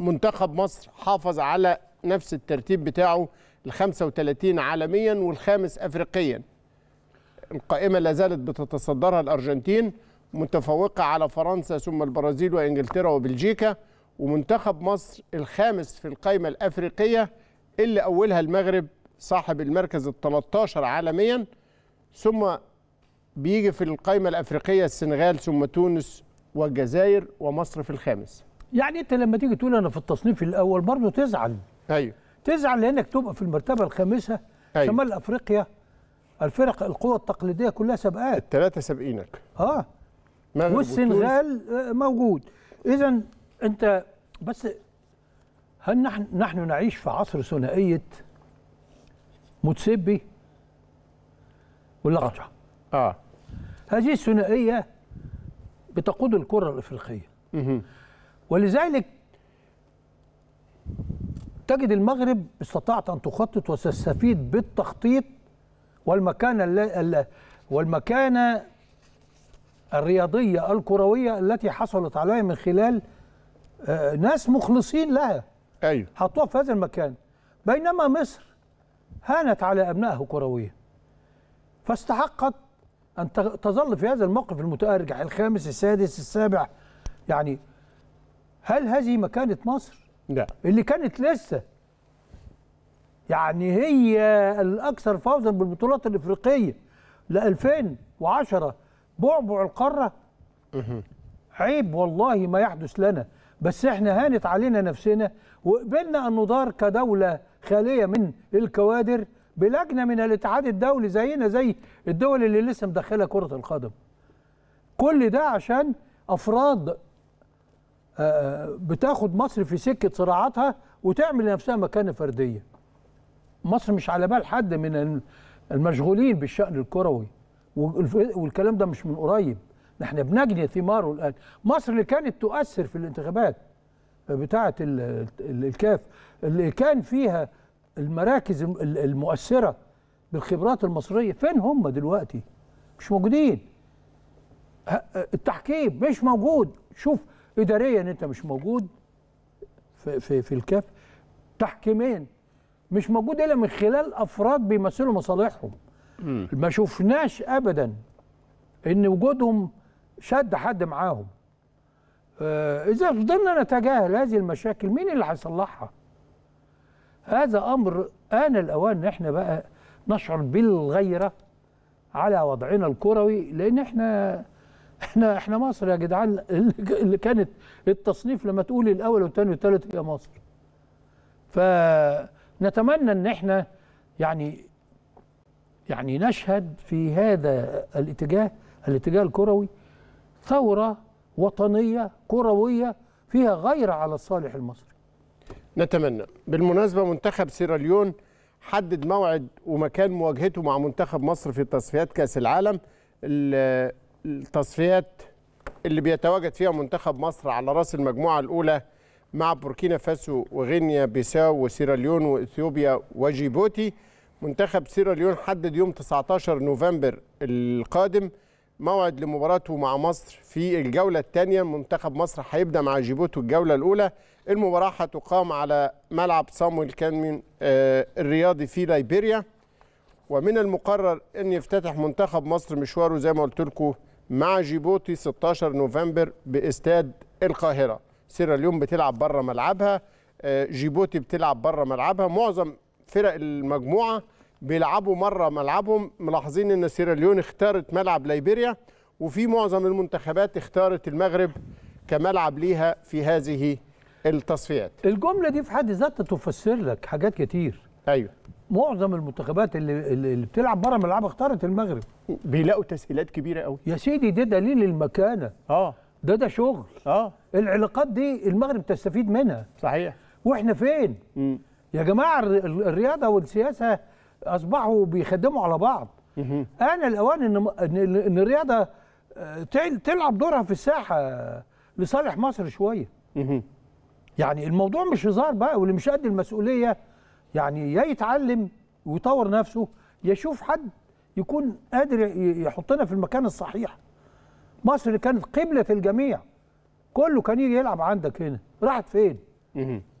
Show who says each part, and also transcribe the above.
Speaker 1: منتخب مصر حافظ على نفس الترتيب بتاعه ال 35 عالميا والخامس افريقيا. القائمه لا زالت بتتصدرها الارجنتين متفوقه على فرنسا ثم البرازيل وانجلترا وبلجيكا ومنتخب مصر الخامس في القائمه الافريقيه اللي اولها المغرب صاحب المركز ال 13 عالميا ثم بيجي في القائمه الافريقيه السنغال ثم تونس والجزائر ومصر في الخامس. يعني انت لما تيجي تقول انا في التصنيف الاول برضه تزعل ايوه تزعل لانك تبقى في المرتبه
Speaker 2: الخامسه أيوة. شمال افريقيا الفرق القوى التقليديه كلها سابقاك الثلاثه سابقينك اه والسنغال آه، موجود اذا انت بس هل نحن نحن نعيش في عصر ثنائيه متسبي واللغجع آه. اه هذه الثنائيه بتقود الكره الافريقيه ولذلك تجد المغرب استطاعت ان تخطط وتستفيد بالتخطيط والمكانه والمكانه الرياضيه الكرويه التي حصلت عليها من خلال آه، ناس مخلصين لها ايوه حطوها في هذا المكان بينما مصر هانت على ابنائها كرويا فاستحقت ان تظل في هذا الموقف المتارجح الخامس السادس السابع يعني هل هذه مكانة مصر؟ لا اللي كانت لسه يعني هي الأكثر فوزا بالبطولات الإفريقية ل 2010 بعبع القارة عيب والله ما يحدث لنا بس احنا هانت علينا نفسنا وقبلنا أن ندار كدولة خالية من الكوادر بلجنة من الاتحاد الدولي زينا زي الدول اللي لسه مدخلة كرة القدم كل ده عشان أفراد آه، آه، بتاخد مصر في سكه صراعاتها وتعمل لنفسها مكانه فرديه. مصر مش على بال حد من المشغولين بالشأن الكروي والكلام ده مش من قريب احنا بنجني ثماره الان مصر اللي كانت تؤثر في الانتخابات آه، بتاعه الكاف اللي كان فيها المراكز المؤثره بالخبرات المصريه فين هم دلوقتي مش موجودين التحكيم مش موجود شوف اداريا انت مش موجود في في, في الكاف تحكيميا مش موجود الا من خلال افراد بيمثلوا مصالحهم ما شفناش ابدا ان وجودهم شد حد معاهم آه، اذا فضلنا نتجاهل هذه المشاكل مين اللي هيصلحها هذا امر ان الاوان ان احنا بقى نشعر بالغيره على وضعنا الكروي لان احنا احنا احنا مصر يا جدعان اللي كانت التصنيف لما تقول الاول والثاني والثالث هي مصر فنتمنى ان احنا يعني يعني نشهد في هذا الاتجاه الاتجاه الكروي ثوره وطنيه كرويه فيها غير على الصالح المصري
Speaker 1: نتمنى بالمناسبه منتخب سيراليون حدد موعد ومكان مواجهته مع منتخب مصر في تصفيات كاس العالم التصفيات اللي بيتواجد فيها منتخب مصر على راس المجموعه الاولى مع بوركينا فاسو وغينيا بيساو وسيراليون واثيوبيا وجيبوتي منتخب سيراليون حدد يوم 19 نوفمبر القادم موعد لمباراته مع مصر في الجوله الثانيه منتخب مصر هيبدا مع جيبوتي الجوله الاولى المباراه هتقام على ملعب صامويل كانمين آه، الرياضي في ليبيريا ومن المقرر ان يفتتح منتخب مصر مشواره زي ما قلت لكم مع جيبوتي 16 نوفمبر باستاد القاهره سيراليون بتلعب بره ملعبها آه، جيبوتي بتلعب بره ملعبها معظم فرق المجموعه بيلعبوا مره ملعبهم ملاحظين ان سيراليون اختارت ملعب ليبيريا وفي معظم المنتخبات اختارت المغرب كملعب ليها في هذه التصفيات
Speaker 2: الجمله دي في حد ذاتها تفسر لك حاجات كتير ايوه معظم المنتخبات اللي اللي بتلعب بره ملعبها اختارت المغرب بيلاقوا تسهيلات كبيره قوي يا سيدي ده دليل المكانه اه ده ده شغل اه العلاقات دي المغرب تستفيد منها صحيح واحنا فين م. يا جماعه الرياضه والسياسه اصبحوا بيخدموا على بعض م. انا الاوان ان ان الرياضه آه، تلعب دورها في الساحه لصالح مصر شويه م. يعني الموضوع مش هزار بقى واللي مش قد المسؤوليه يعني يا يتعلم ويطور نفسه يشوف حد يكون قادر يحطنا في المكان الصحيح مصر كانت قبلة الجميع كله كان يجي يلعب عندك هنا راحت فين